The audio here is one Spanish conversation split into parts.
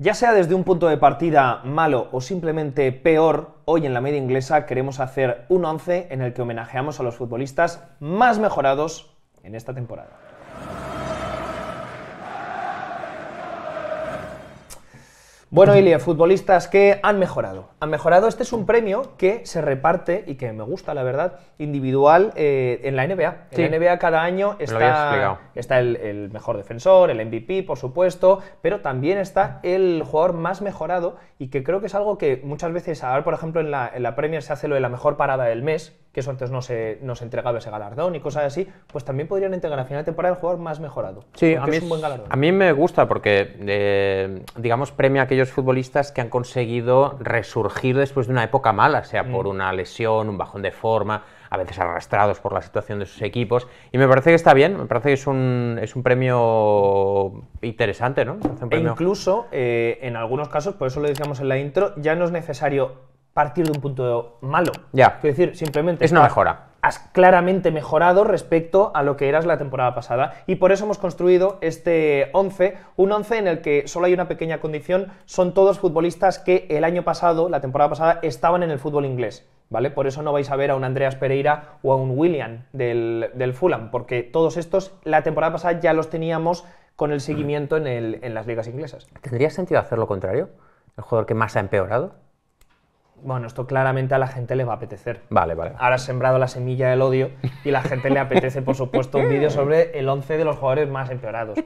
Ya sea desde un punto de partida malo o simplemente peor, hoy en la media inglesa queremos hacer un 11 en el que homenajeamos a los futbolistas más mejorados en esta temporada. Bueno, Ilya, futbolistas que han mejorado. Han mejorado. Este es un premio que se reparte y que me gusta, la verdad, individual eh, en la NBA. En la NBA cada año está, el, mejor defensor, el MVP, por supuesto, pero también está el jugador más mejorado y que creo que es algo que muchas veces, ahora por ejemplo en la, en la Premier se hace lo de la mejor parada del mes, que eso antes no se, nos entregaba ese galardón y cosas así, pues también podrían entregar al final de temporada el jugador más mejorado. Sí, a mí, es un buen galardón. a mí me gusta porque, eh, digamos, premia a aquellos futbolistas que han conseguido resurgir después de una época mala, sea por mm. una lesión, un bajón de forma, a veces arrastrados por la situación de sus equipos. Y me parece que está bien, me parece que es un, es un premio interesante, ¿no? E incluso, eh, en algunos casos, por eso lo decíamos en la intro, ya no es necesario partir de un punto malo. Ya. Quiero decir, simplemente. Es una mejora. Has claramente mejorado respecto a lo que eras la temporada pasada. Y por eso hemos construido este 11. Un 11 en el que solo hay una pequeña condición. Son todos futbolistas que el año pasado, la temporada pasada, estaban en el fútbol inglés. ¿Vale? Por eso no vais a ver a un Andreas Pereira o a un William del, Fulham, porque todos estos la temporada pasada ya los teníamos con el seguimiento en, el, en las ligas inglesas. ¿Tendría sentido hacer lo contrario? ¿El jugador que más ha empeorado? bueno, esto claramente a la gente le va a apetecer. Vale, vale. Ahora has sembrado la semilla del odio y la gente le apetece, por supuesto, un vídeo sobre el 11 de los jugadores más empeorados.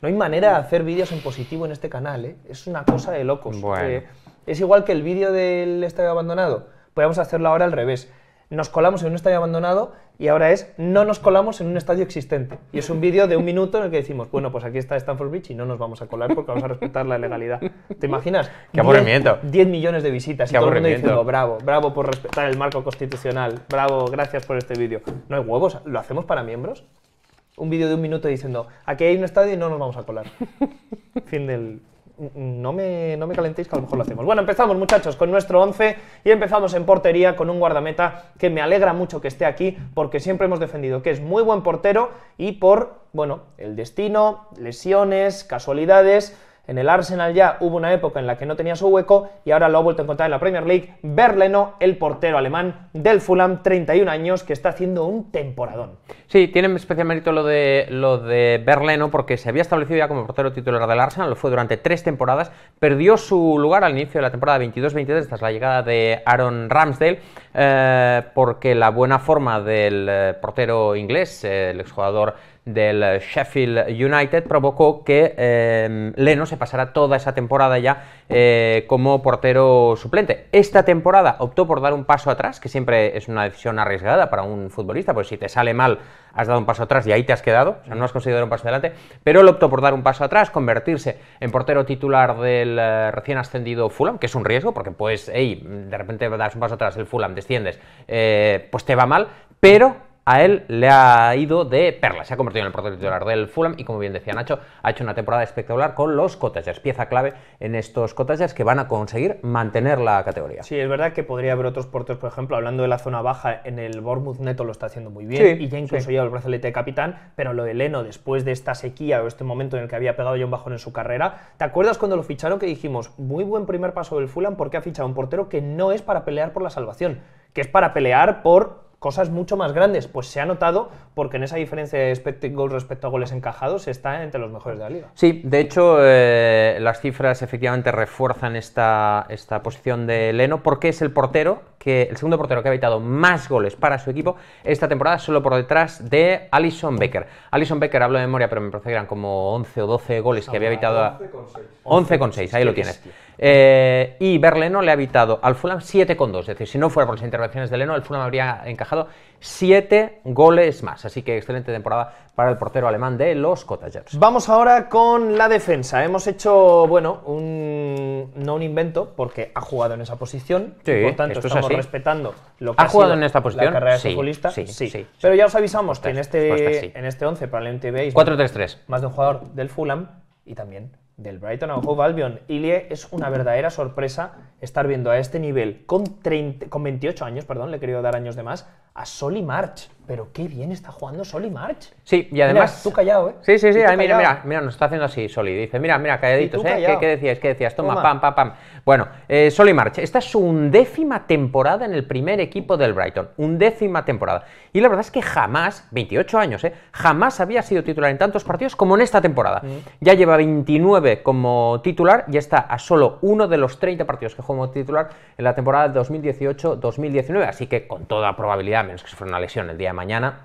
No hay manera de hacer vídeos en positivo en este canal, ¿eh? Es una cosa de locos. Eh, es igual que el vídeo del estadio abandonado. Podemos hacerlo ahora al revés. Nos colamos en un estadio abandonado y ahora es no nos colamos en un estadio existente. Y es un vídeo de un minuto en el que decimos, bueno, pues aquí está Stanford Beach y no nos vamos a colar porque vamos a respetar la legalidad. ¿Te imaginas? ¡Qué aburrimiento! 10 millones de visitas y todo el mundo bravo, bravo por respetar el marco constitucional, bravo, gracias por este vídeo. No hay huevos, ¿lo hacemos para miembros? Un vídeo de un minuto diciendo, aquí hay un estadio y no nos vamos a colar. fin del, no me, no me calentéis que a lo mejor lo hacemos. Bueno, empezamos muchachos con nuestro 11 y empezamos en portería con un guardameta que me alegra mucho que esté aquí porque siempre hemos defendido que es muy buen portero y por, bueno, el destino, lesiones, casualidades en el Arsenal ya hubo una época en la que no tenía su hueco y ahora lo ha vuelto a encontrar en la Premier League. Berleno, el portero alemán del Fulham, 31 años, que está haciendo un temporadón. Sí, tiene especial mérito lo de, lo Berleno porque se había establecido ya como portero titular del Arsenal, lo fue durante tres temporadas, perdió su lugar al inicio de la temporada 22-23 tras la llegada de Aaron Ramsdale eh, porque la buena forma del eh, portero inglés, el exjugador del eh, Sheffield United provocó que em, Leno se pasara toda esa temporada ya eh, como portero suplente. Esta temporada optó por dar un paso atrás, que siempre es una decisión arriesgada para un futbolista, porque si te sale mal has dado un paso atrás y ahí te has quedado, o sea, no has conseguido dar un paso adelante, pero él optó por dar un paso atrás, convertirse en portero titular del eh, recién ascendido Fulham, que es un riesgo, porque pues, de repente das un paso atrás, el Fulham desciendes, pues te va mal, pero a él le ha ido de perla. Se ha convertido en el portero titular del Fulham y, como bien decía Nacho, ha hecho una temporada espectacular con los Cottagers. Pieza clave en estos Cottagers que van a conseguir mantener la categoría. Sí, es verdad que podría haber otros porteros, por ejemplo, hablando de la zona baja, en el Bournemouth Neto lo está haciendo muy bien y ya incluso lleva el brazalete de capitán, pero lo de Leno, después de esta sequía o este momento en el que había pegado ya un bajón en su carrera, ¿te acuerdas cuando lo ficharon que dijimos, muy buen primer paso del Fulham porque ha fichado un portero que no es para pelear por la salvación, que es para pelear por cosas mucho más grandes. Pues se ha notado porque en esa diferencia de expected respecto a goles encajados está entre los mejores de la liga. Sí, de hecho, eh, las cifras efectivamente refuerzan esta, esta posición de Leno porque es el portero que el segundo portero que ha evitado más goles para su equipo esta temporada, solo por detrás de Alison Becker. Alison Becker, hablo de memoria, pero me parece que eran como 11 o 12 goles que había evitado. con 6 ahí lo tienes. Eh, y Berleno le ha evitado al Fulham 7-2, Es decir, si no fuera por las intervenciones de Leno, el Fulham habría encajado 7 goles más. Así que excelente temporada para el portero alemán de los Cottagers. Vamos ahora con la defensa. Hemos hecho, bueno, un, no un invento, porque ha jugado en esa posición. Sí, por tanto, estamos respetando lo que ha, ha jugado en esta posición. La carrera de futbolista. Sí, sí, Pero ya os avisamos pues que en este, pues en este 11 para el MTV 4-3-3. Más de un jugador del Fulham y también del Brighton o Hove Albion. Ilie es una verdadera sorpresa estar viendo a este nivel con, con 28 años, perdón, le he querido dar años de más, a Soli March. Pero qué bien está jugando y March. Sí, y además. tú callado, ¿eh? Sí, sí, sí. mira, mira, mira, nos está haciendo así Soli. Dice, mira, mira, calladitos, ¿eh? ¿Qué, decías? ¿Qué decías? Toma, pam, pam, pam. Bueno, eh, March, esta es su undécima temporada en el primer equipo del Brighton. Undécima temporada. Y la verdad es que jamás, 28 años, ¿eh? Jamás había sido titular en tantos partidos como en esta temporada. Mm. Ya lleva 29 como titular y está a solo uno de los 30 partidos que jugó como titular en la temporada 2018-2019. Así que con toda probabilidad menos que se fuera una lesión el día de mañana,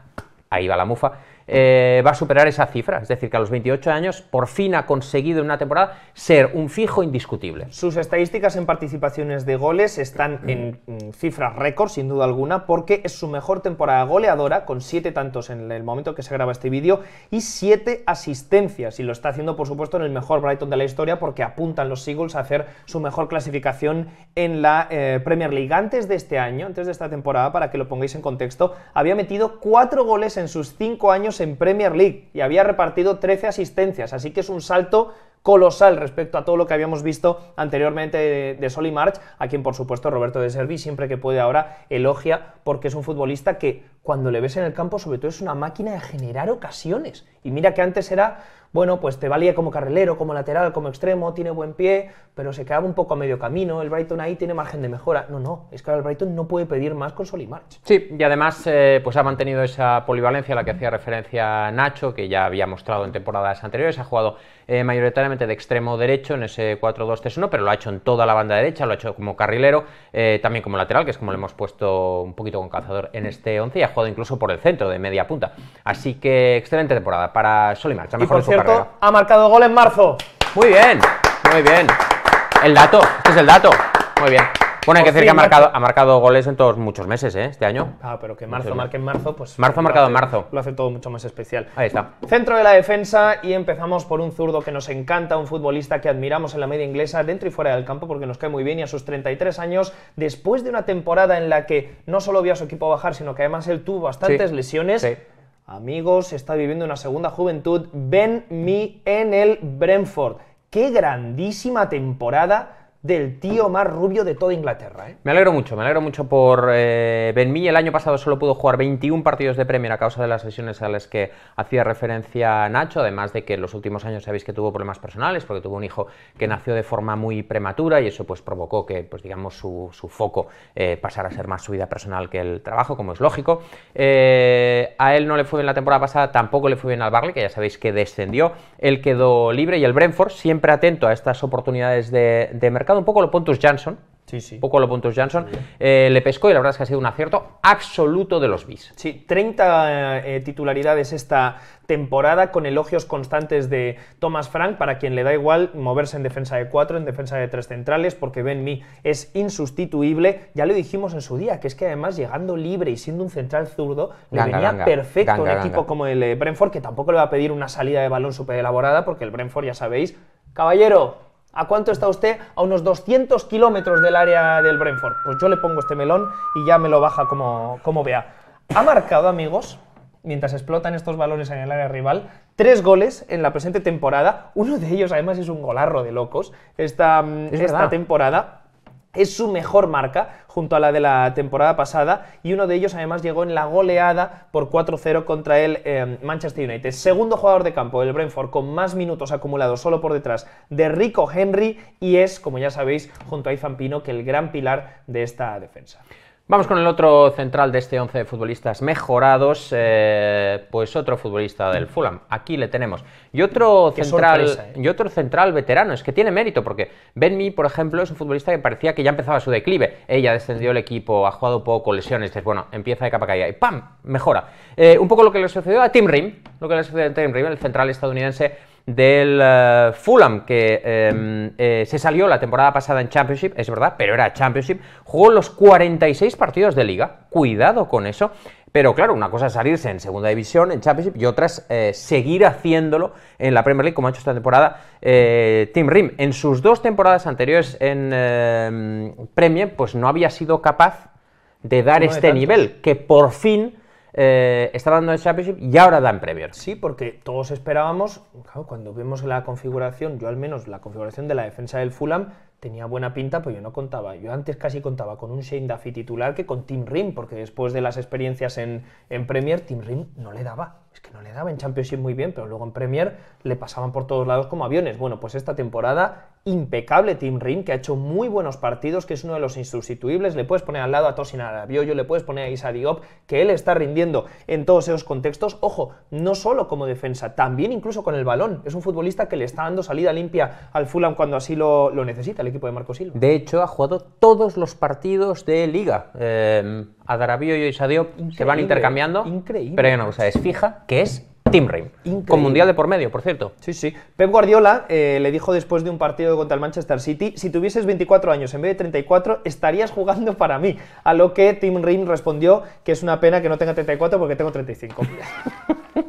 ahí va la mufa, eh, va a superar esa cifra. Es decir, que a los 28 años por fin ha conseguido en una temporada ser un fijo indiscutible. Sus estadísticas en participaciones de goles están mm. en mm, cifras récord, sin duda alguna, porque es su mejor temporada goleadora, con siete tantos en el momento que se graba este vídeo y siete asistencias. Y lo está haciendo, por supuesto, en el mejor Brighton de la historia, porque apuntan los Seagulls a hacer su mejor clasificación en la eh, Premier League. Antes de este año, antes de esta temporada, para que lo pongáis en contexto, había metido cuatro goles en sus cinco años en Premier League y había repartido 13 asistencias, así que es un salto colosal respecto a todo lo que habíamos visto anteriormente de, de Soli March, a quien por supuesto Roberto de Servi siempre que puede ahora elogia porque es un futbolista que cuando le ves en el campo, sobre todo es una máquina de generar ocasiones. Y mira que antes era, bueno, pues te valía como carrilero, como lateral, como extremo, tiene buen pie, pero se quedaba un poco a medio camino, el Brighton ahí tiene margen de mejora. No, no, es que ahora el Brighton no puede pedir más con Solimarch. Sí, y además eh, pues ha mantenido esa polivalencia a la que hacía referencia Nacho, que ya había mostrado en temporadas anteriores, ha jugado eh, mayoritariamente de extremo derecho en ese 4-2-3-1, pero lo ha hecho en toda la banda derecha, lo ha hecho como carrilero, eh, también como lateral, que es como le hemos puesto un poquito con cazador en este 11, incluso por el centro de media punta. Así que excelente temporada para Solimar. Y por cierto, ha marcado gol en marzo. Muy bien, muy bien. El dato, este es el dato. Muy bien. Bueno, hay que decir que ha marcado, ha marcado goles en todos muchos meses, ¿eh? Este año. Ah, pero que marzo marque en marzo, pues. Marzo ha marcado en marzo. Lo hace todo mucho más especial. Ahí está. Centro de la defensa y empezamos por un zurdo que nos encanta, un futbolista que admiramos en la media inglesa, dentro y fuera del campo, porque nos cae muy bien y a sus 33 años, después de una temporada en la que no solo vio a su equipo bajar, sino que además él tuvo bastantes lesiones. Amigos, está viviendo una segunda juventud. Ben Mi en el Brentford. Qué grandísima temporada del tío más rubio de toda Inglaterra. ¿eh? Me alegro mucho, me alegro mucho por eh, Ben Mee. El año pasado solo pudo jugar 21 partidos de Premier a causa de las sesiones a las que hacía referencia Nacho, además de que en los últimos años sabéis que tuvo problemas personales porque tuvo un hijo que nació de forma muy prematura y eso pues provocó que pues digamos su, foco eh, pasara a ser más su vida personal que el trabajo, como es lógico. a él no le fue bien la temporada pasada, tampoco le fue bien al Barley, que ya sabéis que descendió. Él quedó libre y el Brentford siempre atento a estas oportunidades de, de mercado un poco lo Pontus Johnson, Sí, sí. Un poco lo Pontus Jansson. Eh, le pescó y la verdad es que ha sido un acierto absoluto de los bis. Sí, 30 eh, titularidades esta temporada con elogios constantes de Thomas Frank, para quien le da igual moverse en defensa de 4, en defensa de 3 centrales, porque Ben Mi es insustituible. Ya lo dijimos en su día, que es que además llegando libre y siendo un central zurdo, le venía perfecto un equipo como el eh, Brentford, que tampoco le va a pedir una salida de balón súper elaborada, porque el Brentford, ya sabéis, caballero, ¿A cuánto está usted? A unos 200 kilómetros del área del Brentford. Pues yo le pongo este melón y ya me lo baja como, como vea. Ha marcado, amigos, mientras explotan estos balones en el área rival, tres goles en la presente temporada. Uno de ellos, además, es un golarro de locos esta, esta temporada es su mejor marca junto a la de la temporada pasada y uno de ellos además llegó en la goleada por 4-0 contra el eh, Manchester United. Segundo jugador de campo del Brentford con más minutos acumulados solo por detrás de Rico Henry y es, como ya sabéis, junto a Izan Pino que el gran pilar de esta defensa. Vamos con el otro central de este 11 de futbolistas mejorados, eh, pues otro futbolista del Fulham. Aquí le tenemos. Y otro central eh. y otro central veterano, es que tiene mérito porque Ben por ejemplo, es un futbolista que parecía que ya empezaba su declive. Ella descendió el equipo, ha jugado poco, lesiones, bueno, empieza de capa caída y ¡pam! mejora. Eh, un poco lo que le sucedió a Tim Rim, lo que le sucedió a Tim Rim, el central estadounidense del eh, Fulham, que em, eh, se salió la temporada pasada en Championship, es verdad, pero era Championship, jugó los 46 partidos de liga, cuidado con eso, pero claro, una cosa es salirse en segunda división, en Championship, y otra es eh, seguir haciéndolo en la Premier League, como ha hecho esta temporada eh, Tim Rim. En sus dos temporadas anteriores en em, Premier, pues no había sido capaz de dar este nivel, que por fin estaba eh, está dando el Championship y ahora da en Premier. Sí, porque todos esperábamos, claro, cuando vemos la configuración, yo al menos la configuración de la defensa del Fulham tenía buena pinta, pero pues yo no contaba. Yo antes casi contaba con un Shane Duffy titular que con Tim Rim, porque después de las experiencias en, en Premier, Tim Rim no le daba es que no le daba en Championship muy bien, pero luego en Premier le pasaban por todos lados como aviones. Bueno, pues esta temporada impecable Tim Rim, que ha hecho muy buenos partidos, que es uno de los insustituibles. Le puedes poner al lado a Tosin yo le puedes poner a Isa que él está rindiendo en todos esos contextos. Ojo, no solo como defensa, también incluso con el balón. Es un futbolista que le está dando salida limpia al Fulham cuando así lo, necesita el equipo de Marcos Silva. De hecho, ha jugado todos los partidos de liga. Eh, Darabio y Oisadio se van intercambiando. Increíble. Pero no o sea, es fija, que es Team Reign. Con Mundial de por medio, por cierto. Sí, sí. Pep Guardiola eh, le dijo después de un partido contra el Manchester City, si tuvieses 24 años en vez de 34, estarías jugando para mí. A lo que Tim Reign respondió que es una pena que no tenga 34 porque tengo 35.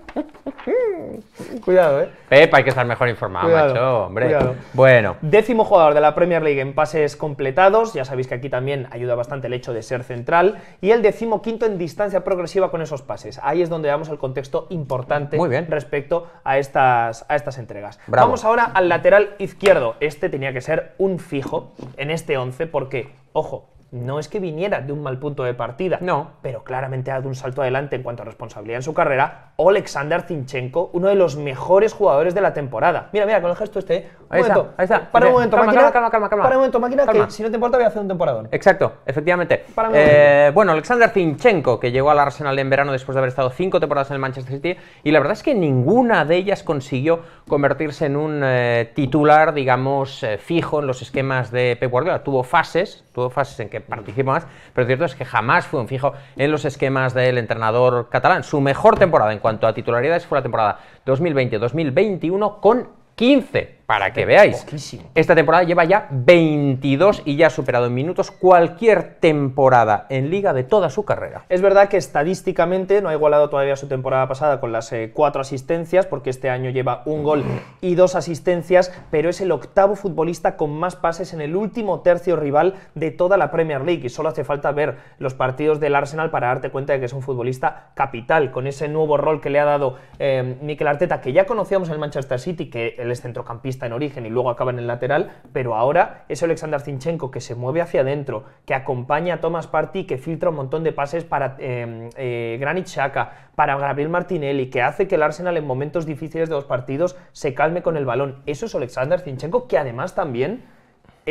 Cuidado, ¿eh? Pepa, hay que estar mejor informado, macho, hombre. Bueno. Décimo jugador de la Premier League en pases completados. Ya sabéis que aquí también ayuda bastante el hecho de ser central. Y el décimo quinto en distancia progresiva con esos pases. Ahí es donde damos el contexto importante Muy bien. respecto a estas, a estas entregas. Vamos ahora al lateral izquierdo. Este tenía que ser un fijo en este 11 porque, ojo, no es que viniera de un mal punto de partida, no. pero claramente ha dado un salto adelante en cuanto a responsabilidad en su carrera, Alexander Zinchenko, uno de los mejores jugadores de la temporada. Mira, mira, con el gesto este, ahí está, ahí está. para un momento, máquina, para un momento, máquina, que si no te importa voy a hacer un temporadón. Exacto, efectivamente. Eh, bueno, Alexander Zinchenko, que llegó al Arsenal en verano después de haber estado cinco temporadas en el Manchester City, y la verdad es que ninguna de ellas consiguió convertirse en un eh, titular, digamos, eh, fijo en los esquemas de Pep Guardiola. Tuvo fases, tuvo fases en que participó más, pero cierto es que jamás fue un fijo en los esquemas del entrenador catalán. Su mejor temporada en cuanto a titularidades fue la temporada 2020-2021 con 15 para que veáis. Esta temporada lleva ya 22 y ya ha superado en minutos cualquier temporada en liga de toda su carrera. Es verdad que estadísticamente no ha igualado todavía su temporada pasada con las eh, cuatro asistencias, porque este año lleva un gol y dos asistencias, pero es el octavo futbolista con más pases en el último tercio rival de toda la Premier League. Y solo hace falta ver los partidos del Arsenal para darte cuenta de que es un futbolista capital, con ese nuevo rol que le ha dado eh, Mikel Arteta, que ya conocíamos en el Manchester City, que él es centrocampista en origen y luego acaba en el lateral, pero ahora es Alexander Zinchenko que se mueve hacia adentro, que acompaña a Thomas Partey, que filtra un montón de pases para em, eh, Granit Xhaka, para Gabriel Martinelli, que hace que el Arsenal en momentos difíciles de los partidos se calme con el balón. Eso es Alexander Zinchenko, que además también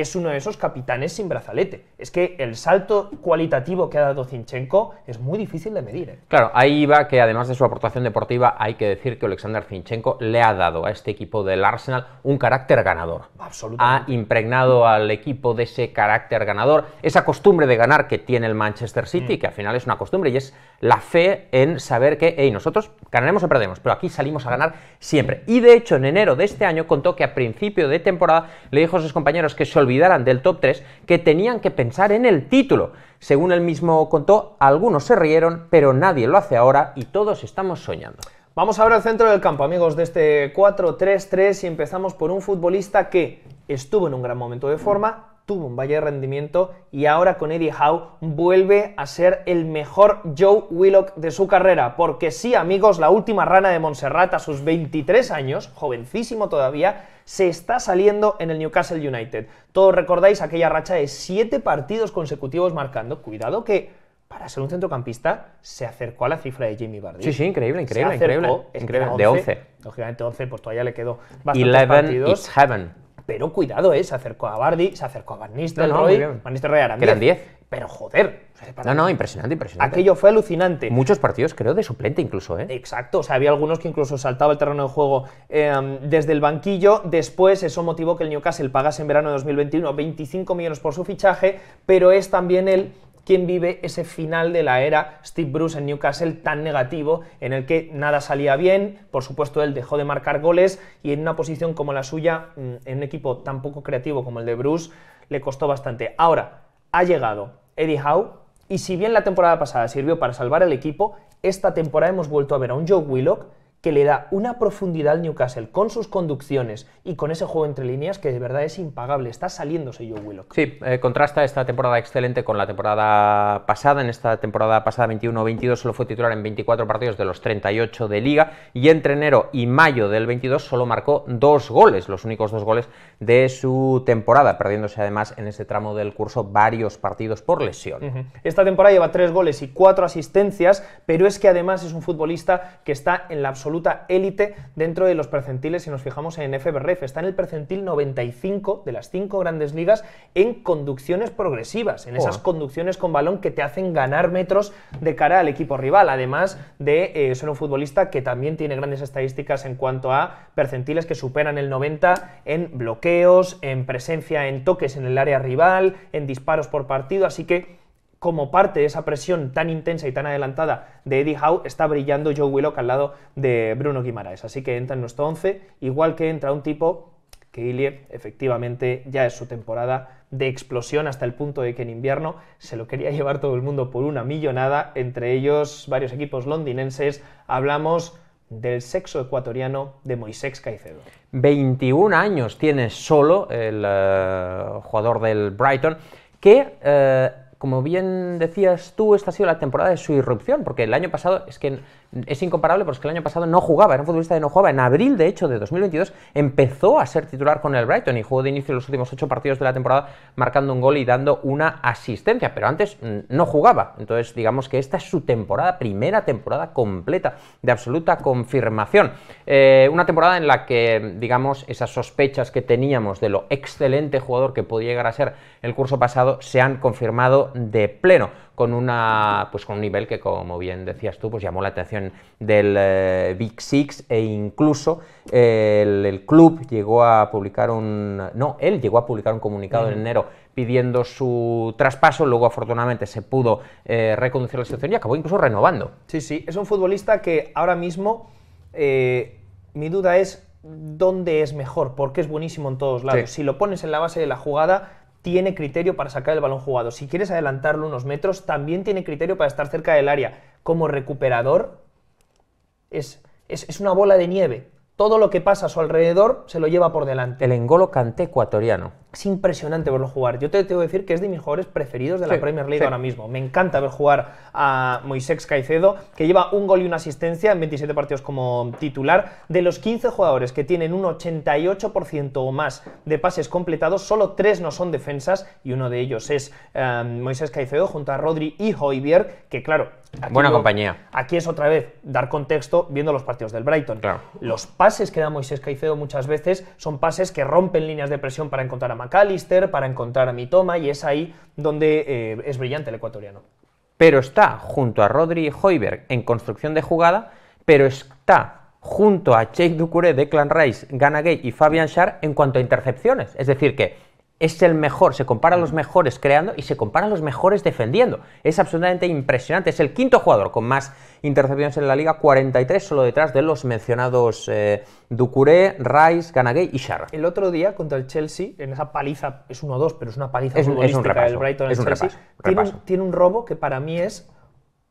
es uno de esos capitanes sin brazalete. Es que el salto cualitativo que ha dado Zinchenko es muy difícil de medir. ¿eh? Claro, ahí va que además de su aportación deportiva, hay que decir que Alexander Zinchenko le ha dado a este equipo del Arsenal un carácter ganador. Absolutamente. Ha impregnado al equipo de ese carácter ganador, esa costumbre de ganar que tiene el Manchester City, mm. que al final es una costumbre y es la fe en saber que nosotros ganaremos o perdemos, pero aquí salimos a ganar siempre. Y de hecho, en enero de este año contó que a principio de temporada le dijo a sus compañeros que Sol olvidaran del top 3 que tenían que pensar en el título. Según él mismo contó, algunos se rieron, pero nadie lo hace ahora y todos estamos soñando. Vamos ahora al centro del campo, amigos, de este 4-3-3 y empezamos por un futbolista que estuvo en un gran momento de forma, tuvo un valle de rendimiento y ahora con Eddie Howe vuelve a ser el mejor Joe Willock de su carrera, porque sí amigos, la última rana de Montserrat a sus 23 años, jovencísimo todavía, se está saliendo en el Newcastle United. Todos recordáis aquella racha de 7 partidos consecutivos marcando, cuidado que... Para ser un centrocampista, se acercó a la cifra de Jimmy Vardy. Sí, sí, increíble, increíble, increíble. de 11. Lógicamente 11, pues todavía le quedó bastante partidos pero cuidado, ¿eh? Se acercó a Bardi, se acercó a Van Nistelrooy, no, no, Van Eran 10. Pero joder. no, no, impresionante, impresionante. Aquello fue alucinante. Muchos partidos, creo, de suplente incluso, ¿eh? Exacto, o sea, había algunos que incluso saltaba el terreno de juego em, desde el banquillo. Después eso motivó que el Newcastle pagase en verano de 2021 25 millones por su fichaje, pero es también el Quién vive ese final de la era Steve Bruce en Newcastle tan negativo, en el que nada salía bien, por supuesto él dejó de marcar goles y en una posición como la suya, mm, en un equipo tan poco creativo como el de Bruce, le costó bastante. Ahora, ha llegado Eddie Howe y si bien la temporada pasada sirvió para salvar al equipo, esta temporada hemos vuelto a ver a un Joe Willock que le da una profundidad al Newcastle con sus conducciones y con ese juego entre líneas que de verdad es impagable. Está saliéndose Joe Willock. Sí, eh, contrasta esta temporada excelente con la temporada pasada. En esta temporada pasada 21-22 solo fue titular en 24 partidos de los 38 de liga y entre enero y mayo del 22 solo marcó dos goles, los únicos dos goles de su temporada, perdiéndose además en ese tramo del curso varios partidos por lesión. Esta temporada lleva tres goles y cuatro asistencias, pero es que además es un futbolista que está en la absoluta absoluta élite dentro de los percentiles si nos fijamos en FBRF. Está en el percentil 95 de las cinco grandes ligas en conducciones progresivas, en esas conducciones con balón que te hacen ganar metros de cara al equipo rival, además de eh, ser un futbolista que también tiene grandes estadísticas en cuanto a percentiles que superan el 90 en bloqueos, en presencia en toques en el área rival, en disparos por partido, así que como parte de esa presión tan intensa y tan adelantada de Eddie Howe, está brillando Joe Willock al lado de Bruno Guimaraes. Así que entra en nuestro 11, igual que entra un tipo que Ilie efectivamente ya es su temporada de explosión hasta el punto de que en invierno se lo quería llevar todo el mundo por una millonada, entre ellos varios equipos londinenses. Hablamos del sexo ecuatoriano de Moisés Caicedo. 21 años tiene solo el eh, jugador del Brighton, que... Eh, como bien decías tú, esta ha sido la temporada de su irrupción, porque el año pasado es que es incomparable porque el año pasado no jugaba, era un futbolista que no jugaba. En abril, de hecho, de 2022 empezó a ser titular con el Brighton y jugó de inicio los últimos ocho partidos de la temporada marcando un gol y dando una asistencia, pero antes mm, no jugaba. Entonces, digamos que esta es su temporada, primera temporada completa de absoluta confirmación. Eh, una temporada en la que, digamos, esas sospechas que teníamos de lo excelente jugador que podía llegar a ser el curso pasado se han confirmado de pleno con, una, pues con un nivel que, como bien decías tú, pues llamó la atención del eh, Big Six e incluso eh, el, club llegó a publicar un... No, él llegó a publicar un comunicado en enero pidiendo su traspaso, luego afortunadamente se pudo eh, reconducir la situación y acabó incluso renovando. Sí, sí, es un futbolista que ahora mismo mi duda es dónde es mejor, porque es buenísimo en todos lados. Si lo pones en la base de la jugada, tiene criterio para sacar el balón jugado. Si quieres adelantarlo unos metros, también tiene criterio para estar cerca del área. Como recuperador, es, es una bola de nieve todo lo que pasa a su alrededor se lo lleva por delante. El engolo canté ecuatoriano. Es impresionante verlo jugar. Yo te tengo que decir que es de mis jugadores preferidos de la Premier League ahora mismo. Me encanta ver jugar a Moisés Caicedo, que lleva un gol y una asistencia en 27 partidos como titular. De los 15 jugadores que tienen un 88% o más de pases completados, solo tres no son defensas y uno de ellos es eh, Moisés Caicedo junto a Rodri y Hoybier, que claro, Buena compañía. Aquí es otra vez dar contexto viendo los partidos del Brighton. Los pases que da Moisés Caicedo muchas veces son pases que rompen líneas de presión para encontrar a McAllister, para encontrar a Mitoma, y es ahí donde eh, es brillante el ecuatoriano. Pero está junto a Rodri Hoiberg en construcción de jugada, pero está junto a Cheikh de Clan Rice, Gana Gay y Fabian Schär en cuanto a intercepciones. Es decir, que es el mejor, se compara a los mm. mejores creando y se compara a los mejores defendiendo. Es absolutamente impresionante. Es el quinto jugador con más intercepciones en la liga, 43 solo detrás de los mencionados eh, Ducuré, Rice, Ganagay y Charra. El otro día contra el Chelsea, en esa paliza, es 1-2, pero es una paliza es, Brighton Chelsea, tiene, Un, robo que para mí es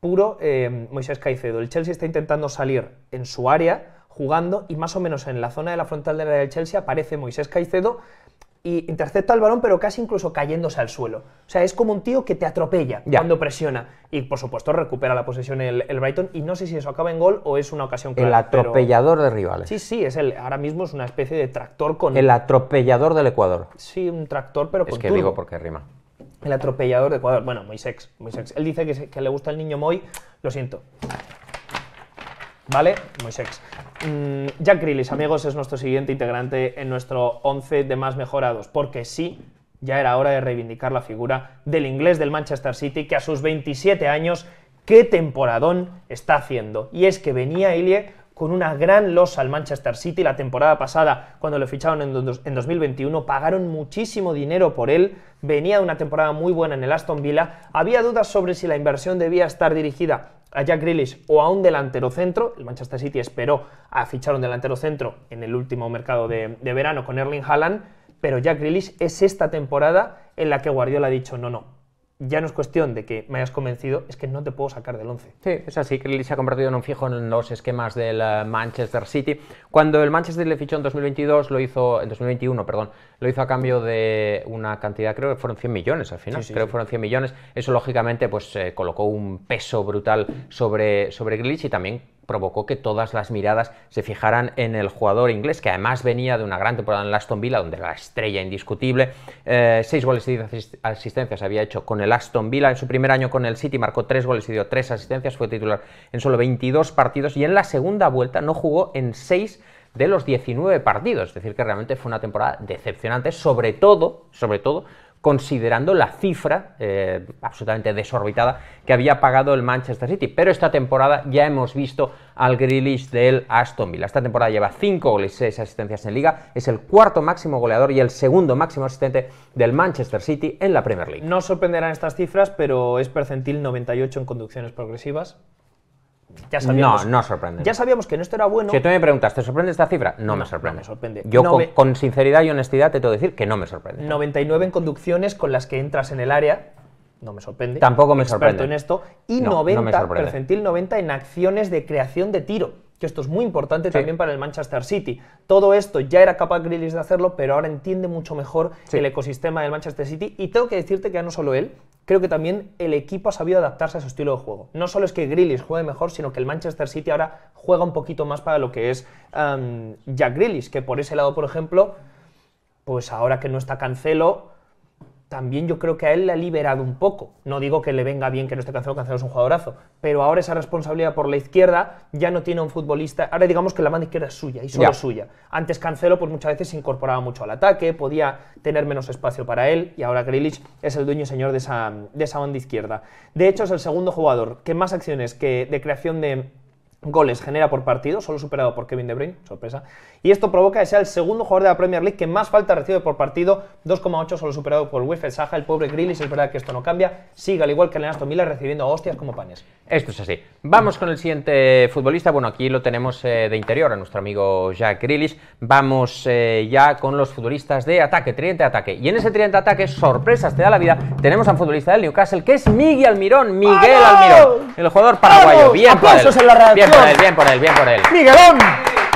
puro eh, Moisés Caicedo. El Chelsea está intentando salir en su área jugando y más o menos en la zona de la frontal de la del Chelsea aparece Moisés Caicedo y intercepta el balón, pero casi incluso cayéndose al suelo. O sea, es como un tío que te atropella cuando presiona. Y por supuesto recupera la posesión el, Brighton. Y no sé si eso acaba en gol o es una ocasión clara. El atropellador de rivales. Sí, sí, es el, ahora mismo es una especie de tractor con. El atropellador del Ecuador. Sí, un tractor, pero con. Es que digo porque rima. El atropellador de Ecuador. Bueno, muy sex, Él dice que, que le gusta el niño Moy. Lo siento. ¿Vale? muy sexy. Mm, Jack Grillis, amigos, es nuestro siguiente integrante en nuestro 11 de más mejorados, porque sí, ya era hora de reivindicar la figura del inglés del Manchester City, que a sus 27 años, qué temporadón está haciendo. Y es que venía Ilie con una gran losa al Manchester City la temporada pasada, cuando lo ficharon en, 2021, pagaron muchísimo dinero por él, venía de una temporada muy buena en el Aston Villa, había dudas sobre si la inversión debía estar dirigida a Jack Grealish o a un delantero centro. El Manchester City esperó a fichar un delantero centro en el último mercado de, verano con Erling Haaland, pero Jack Grealish es esta temporada en la que Guardiola ha dicho, no, no, ya no es cuestión de que me hayas convencido, es que no te puedo sacar del 11. Sí, es así, que se ha convertido en un fijo en los esquemas del eh, Manchester City. Cuando el Manchester le fichó en 2022, lo hizo, en 2021, perdón, lo hizo a cambio de una cantidad, creo que fueron 100 millones al final, sí, creo que fueron 100 millones. Eso lógicamente pues eh, colocó un peso brutal sobre, sobre y también provocó que todas las miradas se fijaran en el jugador inglés, que además venía de una gran temporada en el Aston Villa, donde era la estrella indiscutible. Eh, seis goles y asistencias había hecho con el Aston Villa. En su primer año con el City marcó tres goles y dio tres asistencias. Fue titular en solo 22 partidos y en la segunda vuelta no jugó en seis de los 19 partidos. Es decir, que realmente fue una temporada decepcionante, sobre todo, sobre todo considerando la cifra eh, absolutamente desorbitada que había pagado el Manchester City. Pero esta temporada ya hemos visto al Grealish del Aston Villa. Esta temporada lleva 5 goles, y 6 asistencias en Liga, es el cuarto máximo goleador y el segundo máximo asistente del Manchester City en la Premier League. No sorprenderán estas cifras, pero es percentil 98 en conducciones progresivas, ya sabíamos. No, no sorprende. Ya sabíamos que no esto era bueno. Si tú me preguntas, ¿te sorprende esta cifra? No, me sorprende. Yo con, sinceridad y honestidad te tengo que decir que no me sorprende. 99 en conducciones con las que entras en el área. No me sorprende. Tampoco me sorprende. en esto. Y 90, percentil 90 en acciones de creación de tiro que esto es muy importante también para el Manchester City. Todo esto ya era capaz Grillis de hacerlo, pero ahora entiende mucho mejor el ecosistema del Manchester City. Y tengo que decirte que ya no solo él, creo que también el equipo ha sabido adaptarse a su estilo de juego. No solo es que Grillis juegue mejor, sino que el Manchester City ahora juega un poquito más para lo que es um, Jack Grillis, que por ese lado, por ejemplo, pues ahora que no está Cancelo también yo creo que a él le ha liberado un poco. No digo que le venga bien que no esté Cancelo, Cancelo es un jugadorazo, pero ahora esa responsabilidad por la izquierda ya no tiene un futbolista, ahora digamos que la banda izquierda es suya y solo suya. Antes Cancelo pues muchas veces se incorporaba mucho al ataque, podía tener menos espacio para él y ahora Grealish es el dueño y señor de esa, de esa banda izquierda. De hecho es el segundo jugador que más acciones que de creación de goles genera por partido, solo superado por Kevin De Bruyne, sorpresa. Y esto provoca que sea el segundo jugador de la Premier League que más falta recibe por partido, 2,8 solo superado por Wifel Saja, el pobre Grillis, es verdad que esto no cambia, sigue al igual que el Aston Mila recibiendo hostias como pañas. Esto es así. Vamos con el siguiente futbolista, bueno, aquí lo tenemos eh, de interior a nuestro amigo Jack Grealish, vamos eh, ya con los futbolistas de ataque, tridente de ataque. Y en ese tridente de ataque, sorpresas te da la vida, tenemos a un futbolista del Newcastle que es Miguel Almirón, Miguel Almirón, el jugador paraguayo, bien, padre, bien Bien por él, bien por él, bien por ¡Miguelón!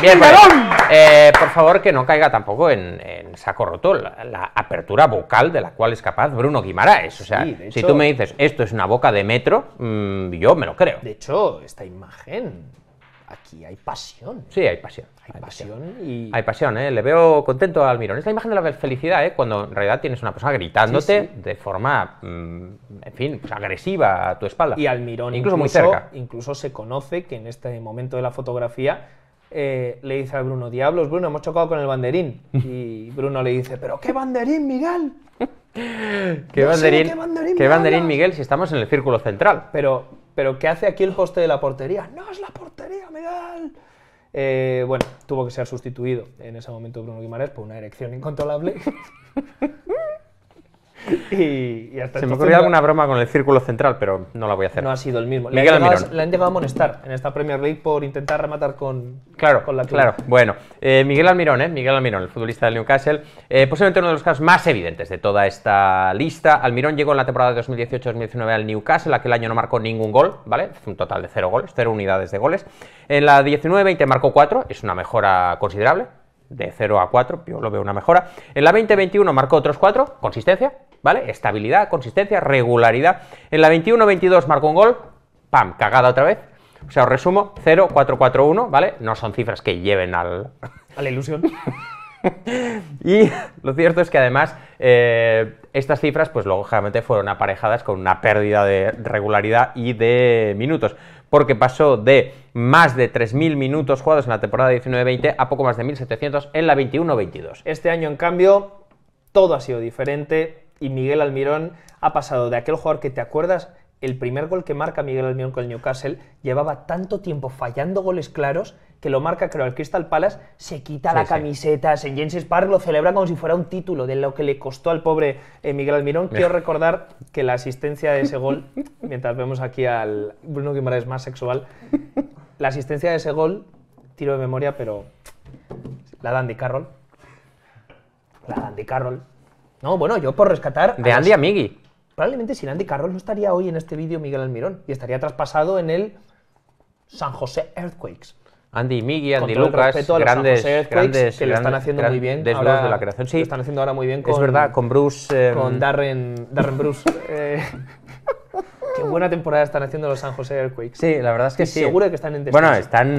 ¡Miguelón! Eh, por, favor, que no caiga tampoco en, saco roto la, apertura vocal de la cual es capaz Bruno Guimaraes. O sea, si tú me dices, esto es una boca de metro, mm, yo me lo creo. De hecho, esta imagen aquí hay pasión. Sí, hay pasión. Hay, pasión, y... Hay pasión, ¿eh? Le veo contento al Mirón. Es la imagen de la felicidad, ¿eh? Cuando en realidad tienes una persona gritándote de forma, mm, en fin, pues agresiva a tu espalda. Y Almirón incluso, incluso, muy cerca. Incluso se conoce que en este momento de la fotografía eh, le dice a Bruno, diablos, Bruno, hemos chocado con el banderín. Y Bruno le dice, pero ¿qué banderín, Miguel? ¿Qué, banderín, Miguel, si estamos en el círculo central? Pero, pero ¿qué hace aquí el poste de la portería? No es la portería, Miguel. Eh, bueno, tuvo que ser sustituido en ese momento Bruno Guimarães por una erección incontrolable. y, Se me ocurrió alguna broma con el círculo central, pero no la voy a hacer. No ha sido el mismo. Miguel La han llegado, a molestar en esta Premier League por intentar rematar con, claro, con la Claro, bueno. Eh, Miguel Almirón, ¿eh? Miguel Almirón, el futbolista del Newcastle. Eh, posiblemente uno de los casos más evidentes de toda esta lista. Almirón llegó en la temporada de 2018-2019 al Newcastle, aquel año no marcó ningún gol, ¿vale? Un total de cero goles, cero unidades de goles. En la 19-20 marcó cuatro, es una mejora considerable, de 0 a 4, yo lo veo una mejora. En la 2021 21 marcó otros 4, consistencia, ¿vale? Estabilidad, consistencia, regularidad. En la 21-22 marcó un gol, pam, cagada otra vez. O sea, os resumo, 0, 4, 4, 1, ¿vale? No son cifras que lleven al... A la ilusión. y lo cierto es que además eh, estas cifras, pues lógicamente fueron aparejadas con una pérdida de regularidad y de minutos porque pasó de más de 3.000 minutos jugados en la temporada 19-20 a poco más de 1.700 en la 21-22. Este año, en cambio, todo ha sido diferente y Miguel Almirón ha pasado de aquel jugador que te acuerdas el primer gol que marca Miguel Almirón con el Newcastle llevaba tanto tiempo fallando goles claros que lo marca, creo, el Crystal Palace, se quita la camiseta, en James Park lo celebra como si fuera un título de lo que le costó al pobre eh, Miguel Almirón. Quiero recordar que la asistencia de ese gol, mientras vemos aquí al Bruno es más sexual, la asistencia de ese gol, tiro de memoria, pero la de Andy Carroll. La de Andy Carroll. No, bueno, yo por rescatar... De Andy a probablemente sin Andy Carroll no estaría hoy en este vídeo Miguel Almirón y estaría traspasado en el San José Earthquakes. Andy Miggy, Andy con Lucas, grandes, grandes, que lo están haciendo muy bien. Ahora, de la creación, sí. Lo están haciendo ahora muy bien es verdad, con Bruce. con em, Darren, Darren Bruce. Eh, buena temporada están haciendo los San José Earthquakes. Sí, la verdad es que sí. Seguro que están en Bueno, están.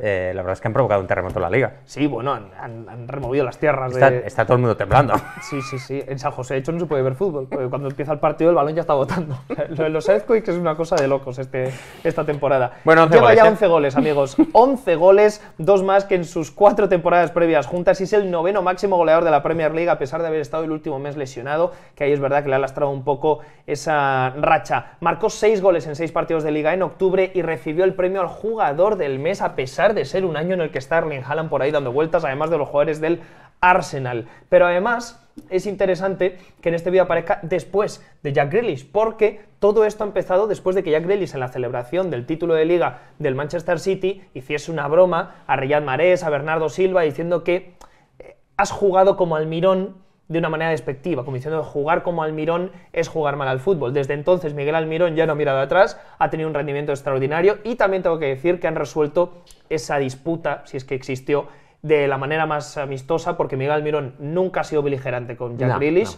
Eh, la verdad es que han provocado un terremoto en la liga. Sí, bueno, han, removido las tierras. Está, está todo el mundo temblando. Sí, sí, sí. En San José, de hecho, no se puede ver fútbol. cuando empieza el partido, el balón ya está botando. los Earthquakes es una cosa de locos este, esta temporada. Bueno, 11 Lleva goles, ya ¿eh? 11 goles, amigos. 11 goles, dos más que en sus cuatro temporadas previas juntas. Y es el noveno máximo goleador de la Premier League, a pesar de haber estado el último mes lesionado. Que ahí es verdad que le ha lastrado un poco esa racha. Marco seis goles en seis partidos de liga en octubre y recibió el premio al jugador del mes a pesar de ser un año en el que está Erling Haaland por ahí dando vueltas, además de los jugadores del Arsenal. Pero además es interesante que en este vídeo aparezca después de Jack Grealish, porque todo esto ha empezado después de que Jack Grealish en la celebración del título de liga del Manchester City hiciese una broma a Riyad Mahrez, a Bernardo Silva, diciendo que eh, has jugado como Almirón de una manera despectiva, como diciendo jugar como Almirón es jugar mal al fútbol. Desde entonces Miguel Almirón ya no ha mirado atrás, ha tenido un rendimiento extraordinario y también tengo que decir que han resuelto esa disputa, si es que existió, de la manera más amistosa, porque Miguel Almirón nunca ha sido beligerante con Jack Grealish.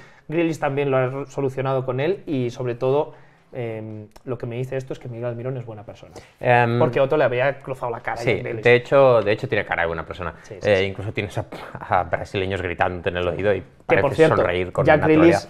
también lo ha solucionado con él y sobre todo Em, lo que me dice esto es que Miguel Almirón es buena persona. Em, porque otro le había cruzado la cara. Sí, de, hecho, de hecho tiene cara de buena persona. Eh, incluso tienes a, brasileños gritando en el oído y parece sonreír con Jack naturalidad.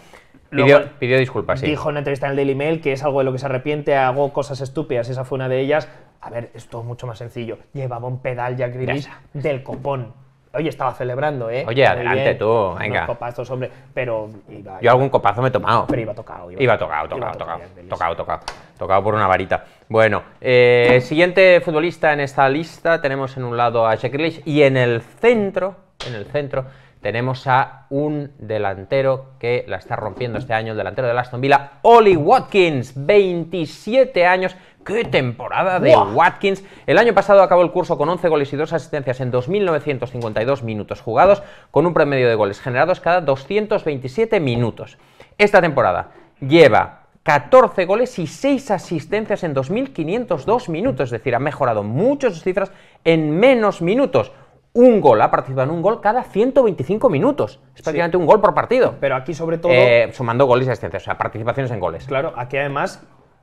Pidió, disculpas, Dijo en una entrevista en el Daily Mail que es algo de lo que se arrepiente, hago cosas estúpidas, esa fue una de ellas. A ver, esto es mucho más sencillo. Llevaba un pedal Jack Grealish del copón Oye, estaba celebrando, ¿eh? Oye, adelante tú, venga. Unos copazos, hombre. Pero iba, Yo algún copazo me he tomado. Pero iba tocado. Iba, iba tocado, tocado, tocado, tocado, tocado, tocado, tocado. por una varita. Bueno, eh, siguiente futbolista en esta lista. Tenemos en un lado a Jack y en el centro, en el centro, tenemos a un delantero que la está rompiendo este año, el delantero de Aston Villa, Oli Watkins, 27 años. ¡Qué temporada de Watkins! El año pasado acabó el curso con 11 goles y 2 asistencias en 2.952 minutos jugados, con un promedio de goles generados cada 227 minutos. Esta temporada lleva 14 goles y 6 asistencias en 2.502 minutos, es decir, ha mejorado mucho sus cifras en menos minutos un gol, ha participado en un gol cada 125 minutos. Es prácticamente un gol por partido. Pero aquí sobre todo... Eh, sumando goles y asistencias, o sea, participaciones en goles. Claro, aquí además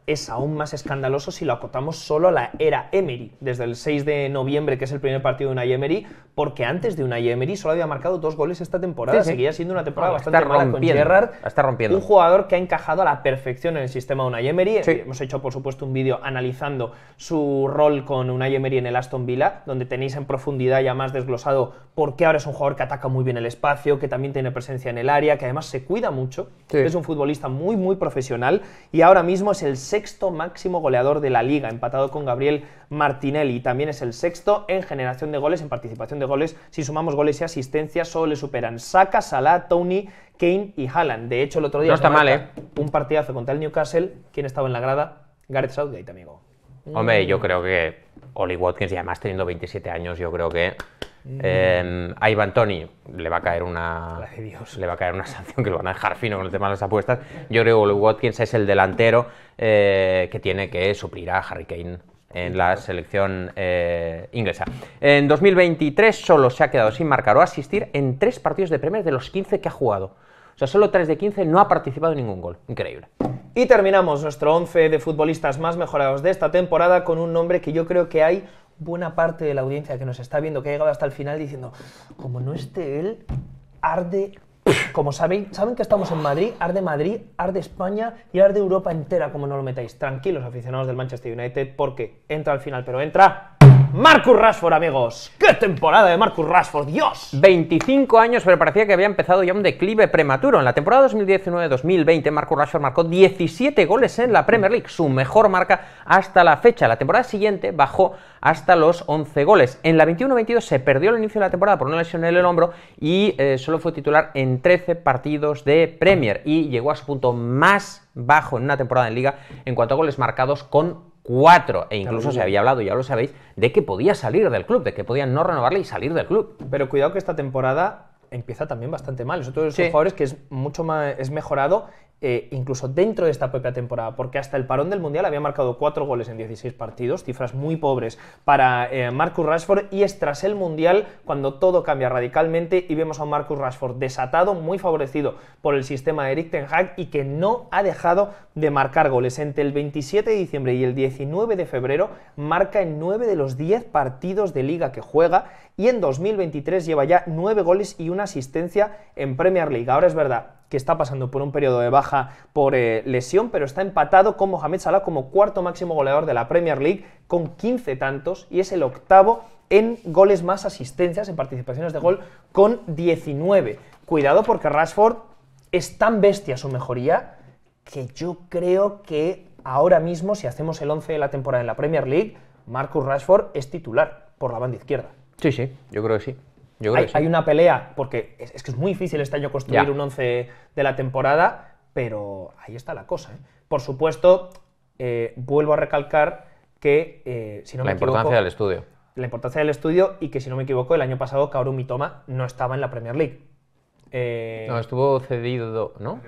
es aún más escandaloso si lo acotamos solo a la era Emery, desde el 6 de noviembre, que es el primer partido de una Emery, porque antes de una Emery solo había marcado dos goles esta temporada, seguía siendo una temporada bastante mala con Gerrard, está rompiendo. un jugador que ha encajado a la perfección en el sistema de una Emery. Hemos hecho, por supuesto, un vídeo analizando su rol con una Emery en el Aston Villa, donde tenéis en profundidad ya más desglosado por qué ahora es un jugador que ataca muy bien el espacio, que también tiene presencia en el área, que además se cuida mucho, es un futbolista muy, muy profesional y ahora mismo es el sexto máximo goleador de la liga, empatado con Gabriel Martinelli. También es el sexto en generación de goles, en participación de goles. Si sumamos goles y asistencias, solo le superan Saka, Salah, Tony, Kane y Haaland. De hecho, el otro día no está mal, ¿eh? un partidazo contra el Newcastle. ¿Quién estaba en la grada? Gareth Southgate, amigo. Hombre, yo mm. creo que Oli Watkins, y además teniendo 27 años, yo creo que Em, a Ivan Tony le va a caer una le va a caer una sanción que lo van a dejar fino con el tema de las apuestas. Yo creo que Watkins es el delantero eh, que tiene que suplir a Harry Kane en la selección eh, inglesa. En 2023 solo se ha quedado sin marcar o asistir en tres partidos de Premier de los 15 que ha jugado. O sea, solo 3 de 15 no ha participado en ningún gol. Increíble. Y terminamos nuestro 11 de futbolistas más mejorados de esta temporada con un nombre que yo creo que hay buena parte de la audiencia que nos está viendo, que ha llegado hasta el final diciendo, como no esté él, arde como saben saben que estamos en Madrid, arde Madrid, arde España y arde Europa entera, como no lo metáis. Tranquilos, aficionados del Manchester United, porque entra al final, pero entra Marcus Rashford, amigos. ¡Qué temporada de Marcus Rashford, Dios! 25 años, pero parecía que había empezado ya un declive prematuro. En la temporada 2019-2020, Marcus Rashford marcó 17 goles en la Premier League, su mejor marca hasta la fecha. La temporada siguiente bajó hasta los 11 goles. En la 21-22 se perdió el inicio de la temporada por una lesión en el hombro y eh, solo fue titular en 13 partidos de Premier y llegó a su punto más bajo en una temporada en liga en cuanto a goles marcados con cuatro, e incluso se había hablado, ya lo sabéis, de que podía salir del club, de que podían no renovarle y salir del club. Pero cuidado que esta temporada empieza también bastante mal. Es otro de jugadores que es mucho más, es mejorado eh, incluso dentro de esta propia temporada, porque hasta el parón del Mundial había marcado cuatro goles en 16 partidos, cifras muy pobres para eh, Marcus Rashford, y es tras el Mundial cuando todo cambia radicalmente y vemos a un Marcus Rashford desatado, muy favorecido por el sistema de Eric Ten Hag y que no ha dejado de marcar goles. Entre el 27 de diciembre y el 19 de febrero marca en 9 de los 10 partidos de liga que juega y en 2023 lleva ya 9 goles y una asistencia en Premier League. Ahora es verdad, que está pasando por un periodo de baja por eh, lesión, pero está empatado con Mohamed Salah como cuarto máximo goleador de la Premier League con 15 tantos y es el octavo en goles más asistencias, en participaciones de gol, con 19. Cuidado porque Rashford es tan bestia su mejoría que yo creo que ahora mismo, si hacemos el 11 de la temporada en la Premier League, Marcus Rashford es titular por la banda izquierda. Sí, sí, yo creo que sí hay, una pelea, porque es, que es muy difícil este año construir un 11 de la temporada, pero ahí está la cosa. ¿eh? Por supuesto, eh, vuelvo a recalcar que, eh, si no la importancia del estudio. La importancia del estudio y que, si no me equivoco, el año pasado Kaoru Mitoma no estaba en la Premier League. no, estuvo cedido, ¿no?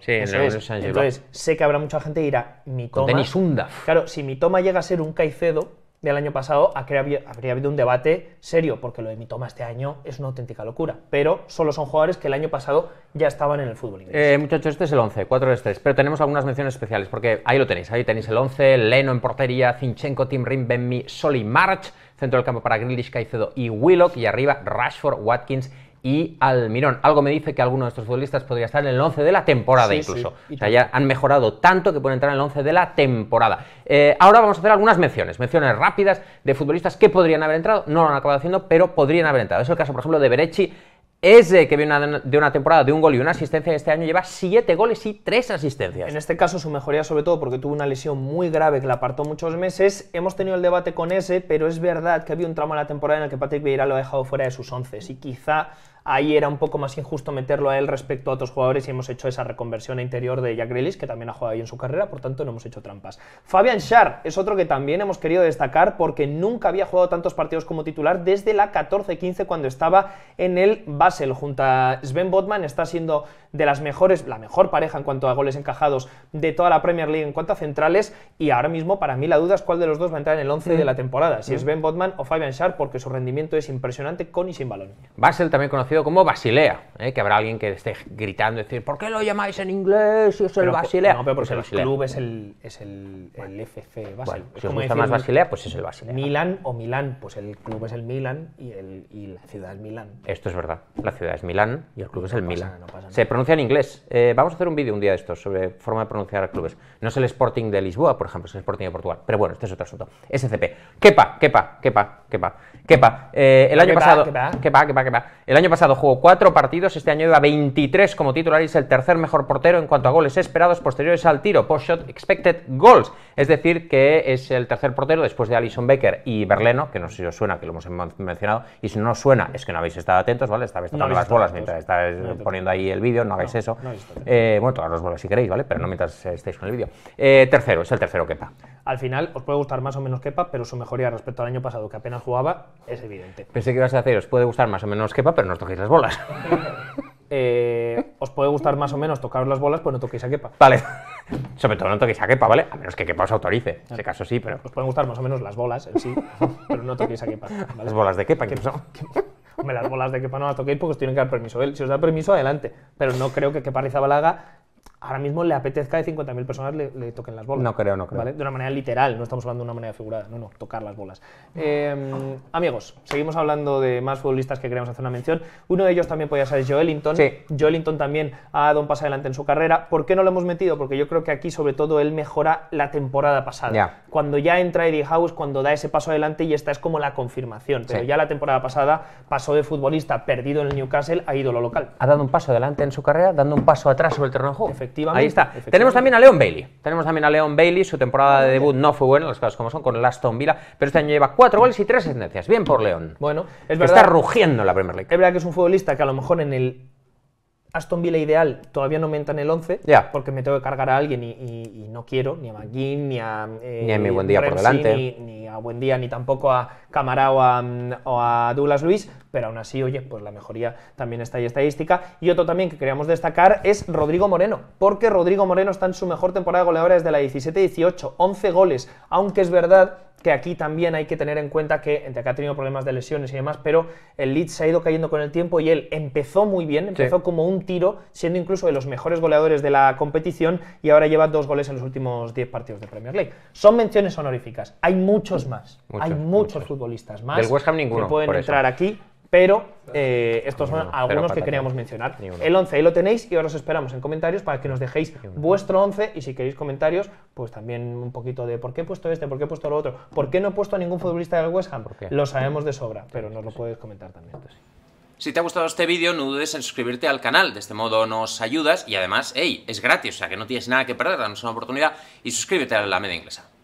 Sí, en el Diego. Entonces, sé que habrá mucha gente que dirá, mi Claro, si Mitoma llega a ser un caicedo, del año pasado, habría, habido un debate serio, porque lo de toma este año es una auténtica locura. Pero solo son jugadores que el año pasado ya estaban en el fútbol inglés. Eh, muchachos, este es el 11, 4 de 3. Pero tenemos algunas menciones especiales, porque ahí lo tenéis. Ahí tenéis el 11, Leno en portería, Zinchenko, Tim Rim, Benmi, Soli, March. Centro del campo para Grealish, Caicedo y Willock. Y arriba Rashford, Watkins y Almirón. Algo me dice que alguno de estos futbolistas podría estar en el 11 de la temporada incluso. O sea, ya han mejorado tanto que pueden entrar en el 11 de la temporada. Eh, ahora vamos a hacer algunas menciones, menciones rápidas de futbolistas que podrían haber entrado, no lo han acabado haciendo, pero podrían haber entrado. Es el caso, por ejemplo, de Berechi. Ese que viene de una temporada de un gol y una asistencia este año lleva siete goles y tres asistencias. En este caso su mejoría sobre todo porque tuvo una lesión muy grave que la apartó muchos meses. Hemos tenido el debate con ese, pero es verdad que había un tramo en la temporada en el que Patrick Vieira lo ha dejado fuera de sus once y quizá Ahí era un poco más injusto meterlo a él respecto a otros jugadores y hemos hecho esa reconversión a interior de Jack Grealish, que también ha jugado ahí en su carrera, por tanto no hemos hecho trampas. Fabian Schär es otro que también hemos querido destacar porque nunca había jugado tantos partidos como titular desde la 14-15 cuando estaba en el Basel. Junto a Sven Botman está siendo de las mejores, la mejor pareja en cuanto a goles encajados de toda la Premier League en cuanto a centrales y ahora mismo para mí la duda es cuál de los dos va a entrar en el 11 de mm. la temporada, si es mm. Sven Botman o Fabian Schär porque su rendimiento es impresionante con y sin balón. Basel también conoció como Basilea, ¿eh? que habrá alguien que esté gritando, y decir, ¿por qué lo llamáis en inglés si es el Basilea? No, pero porque el club es el, es el, el FC Basilea. si os gusta más Basilea, pues es el Basilea. Milán o Milán, pues el club es el Milán y, la ciudad es Milán. Esto es verdad, la ciudad es Milán y el club es el Milán. Se pronuncia en inglés. Eh, vamos a hacer un vídeo un día de esto sobre forma de pronunciar clubes. No es el Sporting de Lisboa, por ejemplo, es el Sporting de Portugal. Pero bueno, este es otro asunto. SCP. Quepa, quepa, quepa, quepa. Kepa, el año pasado. El año pasado jugó cuatro partidos, este año lleva 23 como titular y es el tercer mejor portero en cuanto a goles esperados posteriores al tiro, post shot expected goals. Es decir, que es el tercer portero después de Alison Becker y Berleno, que no sé si os suena, que lo hemos mencionado, y si no suena es que no habéis estado atentos, ¿vale? Estabais tocando las bolas mientras estáis poniendo ahí el vídeo, no hagáis eso. Eh, bueno, todas las bolas si queréis, ¿vale? Pero no mientras estéis con el vídeo. Eh, tercero, es el tercero quepa. Al final, os puede gustar más o menos Kepa, pero su mejoría respecto al año pasado, que apenas jugaba, es evidente. Pensé que ibas a hacer, os puede gustar más o menos quepa, pero no os toquéis las bolas. Eh, os puede gustar más o menos tocaros las bolas, pero pues no toquéis a quepa. Vale. Sobre todo no toquéis a quepa, ¿vale? A menos que quepa os autorice. En ese caso sí, pero. Os pueden gustar más o menos las bolas en sí, pero no toquéis a quepa. Las bolas de quepa, ¿qué son? Hombre, las bolas de quepa no las toquéis porque os tienen que dar permiso él. Si os da permiso, adelante. Pero no creo que Kepa Rizabalaga ahora mismo le apetezca de 50.000 personas le, toquen las bolas. No creo, no creo. De una manera literal, no estamos hablando de una manera figurada, no, no, tocar las bolas. Em, amigos, seguimos hablando de más futbolistas que queremos hacer una mención. Uno de ellos también podría ser Joelinton. Joe Joelinton también ha dado un paso adelante en su carrera. ¿Por qué no lo hemos metido? Porque yo creo que aquí, sobre todo, él mejora la temporada pasada. Cuando ya entra Eddie House, cuando da ese paso adelante y esta es como la confirmación. Pero ya la temporada pasada pasó de futbolista perdido en el Newcastle a ídolo local. Ha dado un paso adelante en su carrera, dando un paso atrás sobre el terreno de juego. Ahí está. Tenemos también a Leon Bailey. Tenemos también a Leon Bailey. Su temporada de debut no fue buena, los casos como son, con el Aston Villa. Pero este año lleva cuatro goles y tres asistencias. Bien por Leon. Bueno, Está rugiendo la Premier League. Es verdad que es un futbolista que a lo mejor en el Aston Villa ideal todavía no me el 11, porque me tengo que cargar a alguien y, no quiero, ni a McGinn, ni a... Eh, ni a mi buen día por delante. Ni, a buen día, ni tampoco a Camarao mm, o a, Douglas Luis, pero aún así, oye, pues la mejoría también está ahí estadística. Y otro también que queríamos destacar es Rodrigo Moreno, porque Rodrigo Moreno está en su mejor temporada goleadora desde la 17-18, 11 goles, aunque es verdad que aquí también hay que tener en cuenta que, acá ha tenido problemas de lesiones y demás, pero el Leeds se ha ido cayendo con el tiempo y él empezó muy bien, empezó como un tiro, siendo incluso de los mejores goleadores de la competición y ahora lleva dos goles en los últimos 10 partidos de Premier League. Son menciones honoríficas, hay muchos mm, más, hay muchos, futbolistas más que pueden entrar aquí pero eh, estos son algunos que queríamos mencionar. El 11 ahí lo tenéis y ahora os esperamos en comentarios para que nos dejéis vuestro 11 y si queréis comentarios, pues también un poquito de por qué he puesto este, por qué he puesto lo otro, por qué no he puesto a ningún futbolista del West Ham. Lo sabemos de sobra, pero nos lo puedes comentar también. Si te ha gustado este vídeo, no dudes en suscribirte al canal, de este modo nos ayudas y además, hey, es gratis, o sea que no tienes nada que perder, danos una oportunidad y suscríbete a la media inglesa.